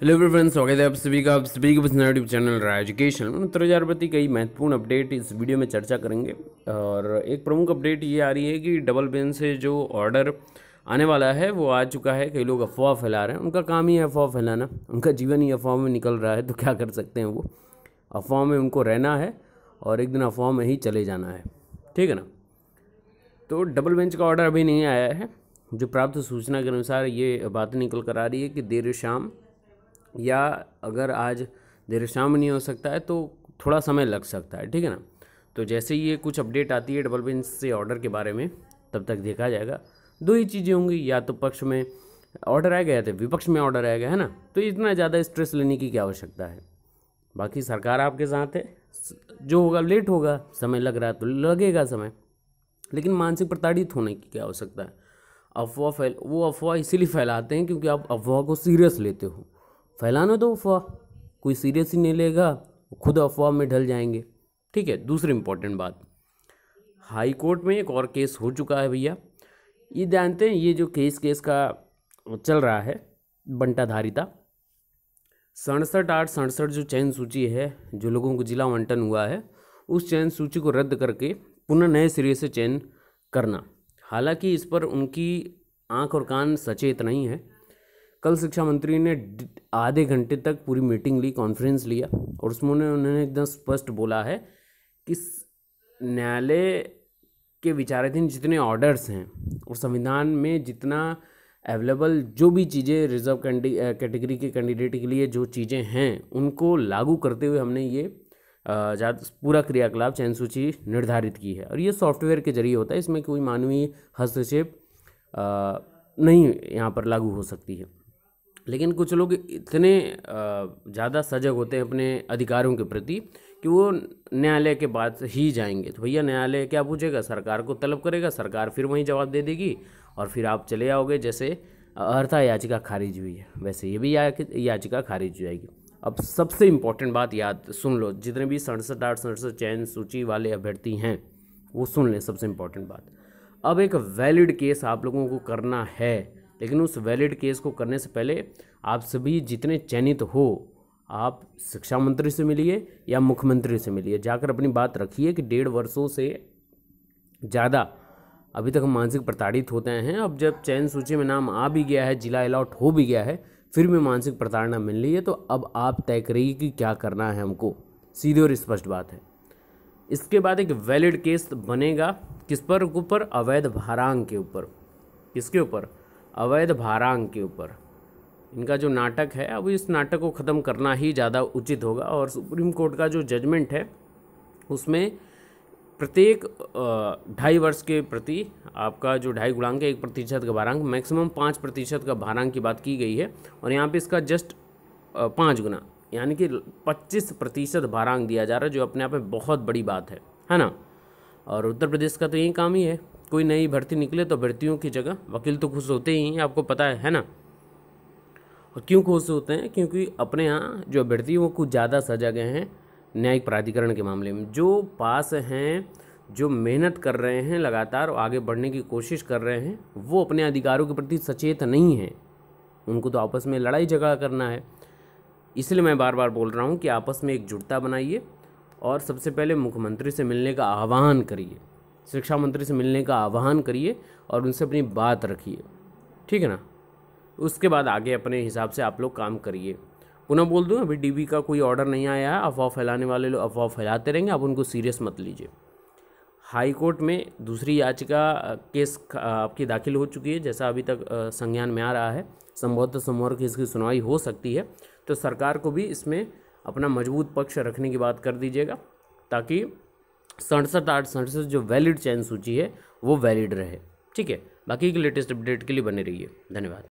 hello friends स्वागत है आप सभी का आप सभी के पसंद यूट्यूब चैनल रहा एजुकेशन प्रति कई महत्वपूर्ण अपडेट इस वीडियो में चर्चा करेंगे और एक प्रमुख अपडेट ये आ रही है कि डबल बेन से जो ऑर्डर आने वाला है वो आ चुका है कई लोग अफवाह फैला रहे हैं उनका काम ही है अफवाह फैलाना उनका जीवन ही अफवाह में निकल रहा है तो क्या कर सकते हैं वो अफवाह में उनको रहना है और एक दिन अफवाह में ही चले जाना है ठीक है ना तो डबल बेंच का ऑर्डर अभी नहीं आया है जो प्राप्त सूचना के अनुसार ये बात निकल कर आ रही है कि देर शाम या अगर आज देर शाम नहीं हो सकता है तो थोड़ा समय लग सकता है ठीक है ना तो जैसे ही ये कुछ अपडेट आती है डबल बेंच से ऑर्डर के बारे में तब तक देखा जाएगा दो ही चीज़ें होंगी या तो पक्ष में ऑर्डर आ गया तो विपक्ष में ऑर्डर गया है ना तो इतना ज़्यादा स्ट्रेस लेने की क्या आवश्यकता है बाकी सरकार आपके साथ है जो होगा लेट होगा समय लग रहा है तो लगेगा समय लेकिन मानसिक प्रताड़ित होने की क्या आवश्यकता है अफवाह फैल वो अफवाह इसीलिए फैलाते हैं क्योंकि आप अफवाह को सीरियस लेते हो फैलाने दो अफवाह कोई सीरियस ही नहीं लेगा खुद अफवाह में ढल जाएंगे ठीक है दूसरी इम्पोर्टेंट बात हाई कोर्ट में एक और केस हो चुका है भैया ये जानते हैं ये जो केस केस का चल रहा है बंटाधारिता सड़सठ आठ सड़सठ जो चयन सूची है जो लोगों को जिला आवंटन हुआ है उस चयन सूची को रद्द करके पुनः नए सिरे से चयन करना हालांकि इस पर उनकी आंख और कान सचेत नहीं है कल शिक्षा मंत्री ने आधे घंटे तक पूरी मीटिंग ली कॉन्फ्रेंस लिया और उसमें उन्होंने एकदम स्पष्ट बोला है कि न्यायालय के विचाराधीन जितने ऑर्डर्स हैं और संविधान में जितना अवेलेबल जो भी चीज़ें रिजर्व कैटेगरी के कैंडिडेट के लिए जो चीज़ें हैं उनको लागू करते हुए हमने ये पूरा क्रियाकलाप चयन सूची निर्धारित की है और ये सॉफ्टवेयर के जरिए होता है इसमें कोई मानवीय हस्तक्षेप नहीं यहाँ पर लागू हो सकती है लेकिन कुछ लोग इतने ज़्यादा सजग होते हैं अपने अधिकारों के प्रति कि वो न्यायालय के बाद ही जाएंगे तो भैया न्यायालय क्या पूछेगा सरकार को तलब करेगा सरकार फिर वहीं जवाब दे देगी और फिर आप चले आओगे जैसे अर्था याचिका खारिज हुई है वैसे ये भी याचिका खारिज हो जाएगी अब सबसे इम्पोर्टेंट बात याद सुन लो जितने भी सड़सठ आठ सड़सठ चयन सूची वाले अभ्यर्थी हैं वो सुन लें सबसे इम्पोर्टेंट बात अब एक वैलिड केस आप लोगों को करना है लेकिन उस वैलिड केस को करने से पहले आप सभी जितने चयनित हो आप शिक्षा मंत्री से मिलिए या मुख्यमंत्री से मिलिए जाकर अपनी बात रखिए कि डेढ़ वर्षों से ज़्यादा अभी तक हम मानसिक प्रताड़ित होते हैं अब जब चयन सूची में नाम आ भी गया है जिला अलाउट हो भी गया है फिर भी मानसिक प्रताड़ना मिल रही है तो अब आप तय करिए कि क्या करना है हमको सीधी और स्पष्ट बात है इसके बाद एक वैलिड केस बनेगा किस पर ऊपर अवैध भारांग के ऊपर किसके ऊपर अवैध भारांग के ऊपर इनका जो नाटक है अब इस नाटक को ख़त्म करना ही ज़्यादा उचित होगा और सुप्रीम कोर्ट का जो जजमेंट है उसमें प्रत्येक ढाई वर्ष के प्रति आपका जो ढाई गुणांक एक प्रतिशत का भारांक मैक्सिमम पाँच प्रतिशत का भारांक की बात की गई है और यहाँ पे इसका जस्ट पाँच गुना यानी कि पच्चीस प्रतिशत भारांक दिया जा रहा है जो अपने आप में बहुत बड़ी बात है है ना और उत्तर प्रदेश का तो यही काम ही है कोई नई भर्ती निकले तो भर्तियों की जगह वकील तो खुश होते ही हैं आपको पता है है ना और क्यों खुश होते हैं क्योंकि अपने यहाँ जो भर्ती वो कुछ ज़्यादा सजा गए हैं न्यायिक प्राधिकरण के मामले में जो पास हैं जो मेहनत कर रहे हैं लगातार आगे बढ़ने की कोशिश कर रहे हैं वो अपने अधिकारों के प्रति सचेत नहीं हैं उनको तो आपस में लड़ाई झगड़ा करना है इसलिए मैं बार बार बोल रहा हूँ कि आपस में एकजुटता बनाइए और सबसे पहले मुख्यमंत्री से मिलने का आह्वान करिए शिक्षा मंत्री से मिलने का आह्वान करिए और उनसे अपनी बात रखिए ठीक है ना उसके बाद आगे अपने हिसाब से आप लोग काम करिए पुनः बोल दूँ अभी डीबी का कोई ऑर्डर नहीं आया है अफवाह फैलाने वाले लोग अफवाह फैलाते रहेंगे आप उनको सीरियस मत लीजिए हाई कोर्ट में दूसरी याचिका केस आपकी दाखिल हो चुकी है जैसा अभी तक संज्ञान में आ रहा है संभवतः सोमवार की इसकी सुनवाई हो सकती है तो सरकार को भी इसमें अपना मजबूत पक्ष रखने की बात कर दीजिएगा ताकि सड़सठ आठ सड़सठ जो वैलिड चयन सूची है वो वैलिड रहे ठीक है बाकी के लेटेस्ट अपडेट के लिए बने रहिए धन्यवाद